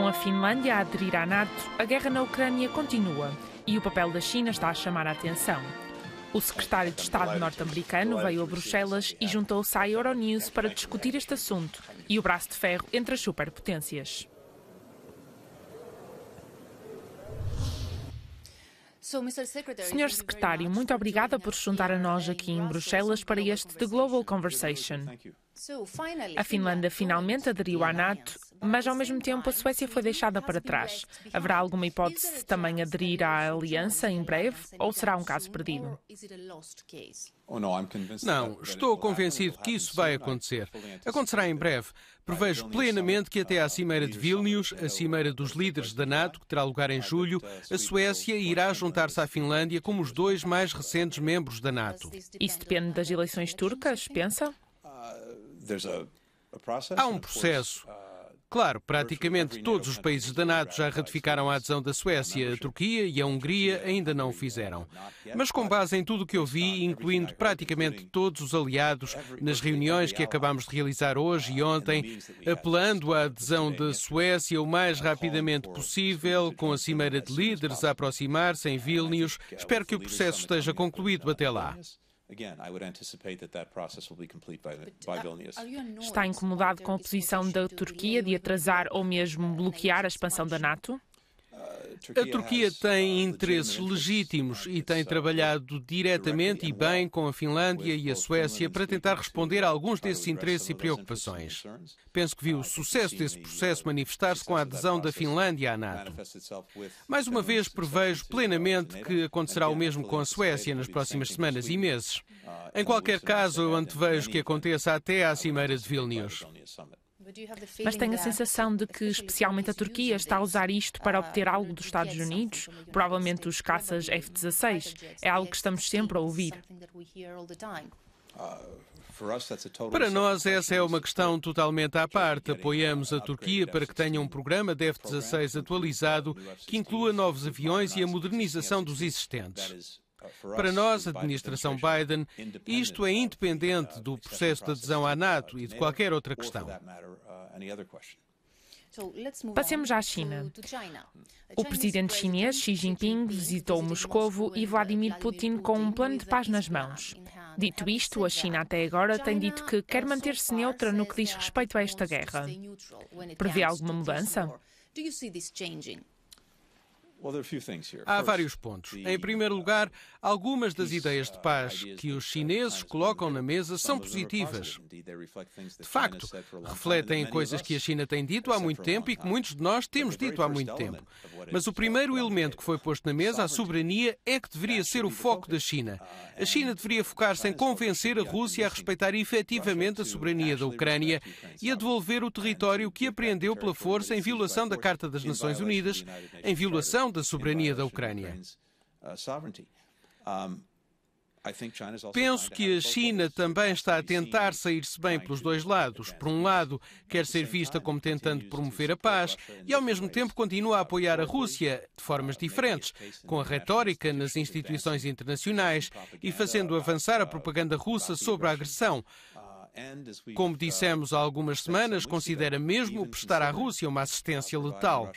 Com a Finlândia a aderir à NATO, a guerra na Ucrânia continua e o papel da China está a chamar a atenção. O secretário de Estado norte-americano veio a Bruxelas e juntou-se à Euronews para discutir este assunto e o braço de ferro entre as superpotências. Senhor Secretário, muito obrigada por juntar a nós aqui em Bruxelas para este The Global Conversation. A Finlândia finalmente aderiu à NATO, mas ao mesmo tempo a Suécia foi deixada para trás. Haverá alguma hipótese de também aderir à aliança em breve ou será um caso perdido? Oh, não, estou convencido que isso vai acontecer. Acontecerá em breve. Prevejo plenamente que até à Cimeira de Vilnius, a Cimeira dos Líderes da NATO, que terá lugar em julho, a Suécia irá juntar-se à Finlândia como os dois mais recentes membros da NATO. Isso depende das eleições turcas, pensa? Há um processo. Uh, claro, praticamente todos os países da NATO já ratificaram a adesão da Suécia, a Turquia e a Hungria ainda não o fizeram. Mas com base em tudo o que eu vi, incluindo praticamente todos os aliados nas reuniões que acabamos de realizar hoje e uh, ontem, apelando à adesão da Suécia o mais rapidamente possível, com a cimeira de líderes a aproximar-se em Vilnius, espero que o processo esteja concluído até lá. Está incomodado com a posição da Turquia de atrasar ou mesmo bloquear a expansão da NATO? A Turquia tem interesses legítimos e tem trabalhado diretamente e bem com a Finlândia e a Suécia para tentar responder a alguns desses interesses e preocupações. Penso que viu o sucesso desse processo manifestar-se com a adesão da Finlândia à NATO. Mais uma vez, prevejo plenamente que acontecerá o mesmo com a Suécia nas próximas semanas e meses. Em qualquer caso, eu antevejo que aconteça até à Cimeira de Vilnius. Mas tenho a sensação de que, especialmente a Turquia, está a usar isto para uh, obter algo dos Estados Unidos, provavelmente os caças F-16. É algo que estamos sempre a ouvir. Ah, para nós, essa é uma questão totalmente à parte. Apoiamos a Turquia para que tenha um programa de F-16 atualizado que inclua novos aviões e a modernização dos existentes. Para nós, a administração Biden, isto é independente do processo de adesão à NATO e de qualquer outra questão. Passemos à China. O presidente chinês Xi Jinping visitou Moscovo e Vladimir Putin com um plano de paz nas mãos. Dito isto, a China até agora tem dito que quer manter-se neutra no que diz respeito a esta guerra. Prevê alguma mudança? Há vários pontos. Em primeiro lugar, algumas das ideias de uh, paz que os chineses colocam na mesa são positivas. De facto, refletem coisas que a China tem dito há muito tempo e que muitos de nós temos dito há muito tempo. Mas o primeiro elemento que foi posto na mesa, a soberania, é que deveria ser o foco da China. Uh, a China deveria focar-se em convencer a Rússia a respeitar efetivamente a soberania da Ucrânia e a devolver o território que apreendeu pela força em violação da Carta das Nações Unidas, em violação da soberania da Ucrânia. Penso que a China também está a tentar sair-se bem pelos dois lados. Por um lado, quer ser vista como tentando promover a paz e, ao mesmo tempo, continua a apoiar a Rússia de formas diferentes, com a retórica nas instituições internacionais e fazendo avançar a propaganda russa sobre a agressão. Como dissemos há algumas semanas, considera mesmo prestar à Rússia uma assistência letal.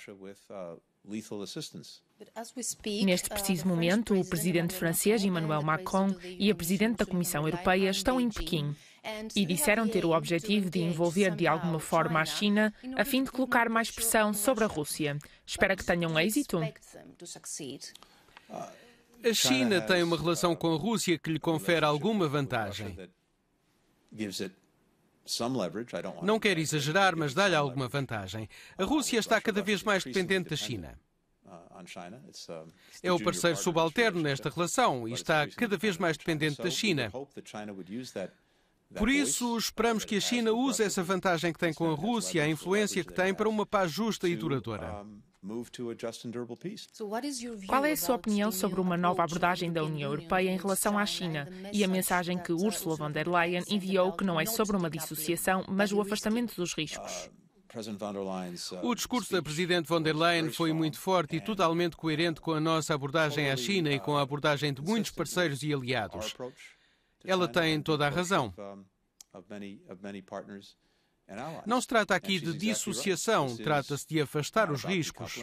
Neste uh, preciso momento, o presidente francês Emmanuel Macron e a presidente da Comissão Europeia estão em Pequim e disseram ter o objetivo de envolver de alguma forma a China a fim de colocar mais pressão sobre a Rússia. Espera que tenham êxito. A China tem uma relação com a Rússia que lhe confere alguma vantagem. Não quero exagerar, mas dá-lhe alguma vantagem. A Rússia está cada vez mais dependente da China. Uh, é o parceiro subalterno nesta relação e está cada vez mais dependente da China. Por isso, esperamos que a China use essa vantagem que tem com a Rússia, a influência que tem, para uma paz justa e duradoura. Qual é a sua opinião sobre uma nova abordagem da União Europeia em relação à China e a mensagem que uh, Ursula von der Leyen enviou, que não é sobre uma dissociação, mas o afastamento dos riscos? Uh, uh, o discurso da Presidente von der Leyen foi muito forte e totalmente coerente com a nossa abordagem à China e com a abordagem de muitos parceiros e aliados. Ela tem toda a razão. Não se trata aqui de dissociação, trata-se de afastar os riscos.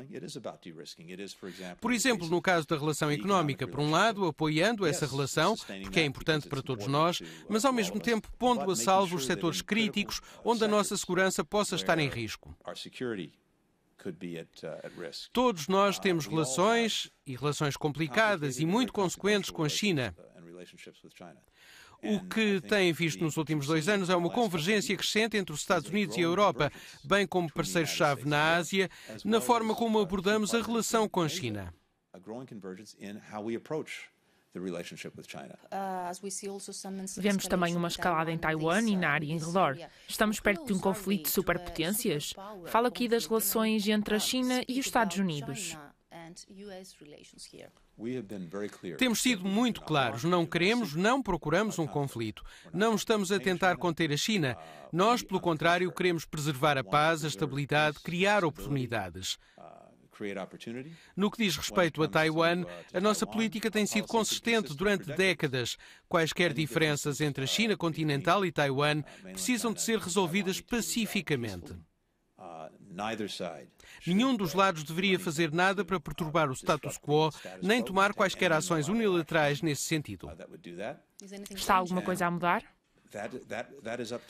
Por exemplo, no caso da relação económica, por um lado, apoiando essa relação, porque é importante para todos nós, uh, mas ao mesmo tempo pondo a salvo os setores críticos onde a nossa segurança possa estar em risco. Uh, todos nós uh, temos relações, e relações complicadas e muito consequentes com a China. O que tem visto nos últimos dois anos é uma convergência crescente entre os Estados Unidos e a Europa, bem como parceiros-chave na Ásia, na forma como abordamos a relação com a China. Ah, Vemos também uma escalada em Taiwan e na área em redor. Estamos perto de um conflito de superpotências. Falo aqui das relações entre a China e os Estados Unidos. Temos sido muito claros. Não queremos, não procuramos um conflito. Não estamos a tentar conter a China. Nós, pelo contrário, queremos preservar a paz, a estabilidade, criar oportunidades. No que diz respeito a Taiwan, a nossa política tem sido consistente durante décadas. Quaisquer diferenças entre a China continental e Taiwan precisam de ser resolvidas pacificamente. Uh, Nenhum dos lados deveria fazer nada para perturbar o status quo, nem tomar quaisquer ações unilaterais nesse sentido. Está alguma coisa a mudar?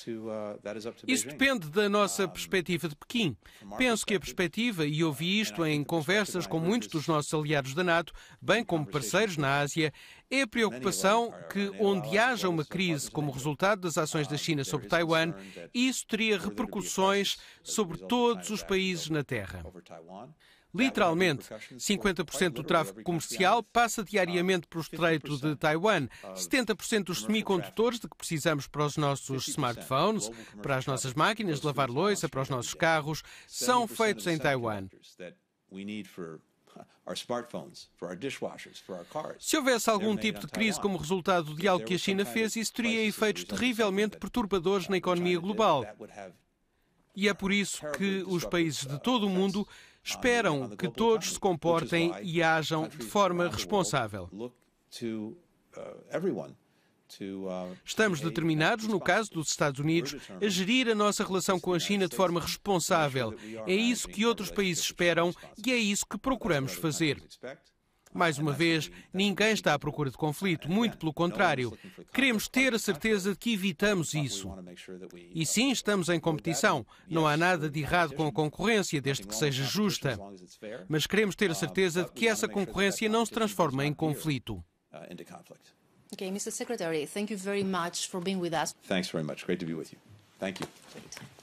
Uh, isso depende da nossa perspectiva de Pequim. Penso que a perspectiva, e ouvi isto em conversas com muitos dos nossos aliados da NATO, bem como parceiros na Ásia, é a preocupação que, onde haja uma crise como resultado das ações da China sobre Taiwan, isso teria repercussões sobre todos os países na Terra. Literalmente, 50% do tráfego comercial passa diariamente para o Estreito de Taiwan. 70% ah, dos é semicondutores de que precisamos para os nossos smartphones, para as nossas máquinas de lavar louça, para os nossos carros, são feitos em Taiwan. Se houvesse algum tipo de crise como resultado de algo que a China fez, isso teria efeitos terrivelmente perturbadores na economia global. E é por isso que os países de uh, todo o mundo esperam que todos se comportem e ajam de forma uh, responsável. Uh, uh, Estamos determinados, no caso dos Estados Unidos, a gerir a nossa relação com a China de forma responsável. É isso que outros países esperam e é isso que procuramos fazer. Mais uma vez, ninguém está à procura de conflito, muito pelo contrário. Queremos ter a certeza de que evitamos isso. E sim, estamos em competição. Não há nada de errado com a concorrência, desde que seja justa. Mas queremos ter a certeza de que essa concorrência não se transforma em conflito. Ok, Mr. Secretary, thank you very much for being with us. Thanks very much. Great to be with you. Thank you.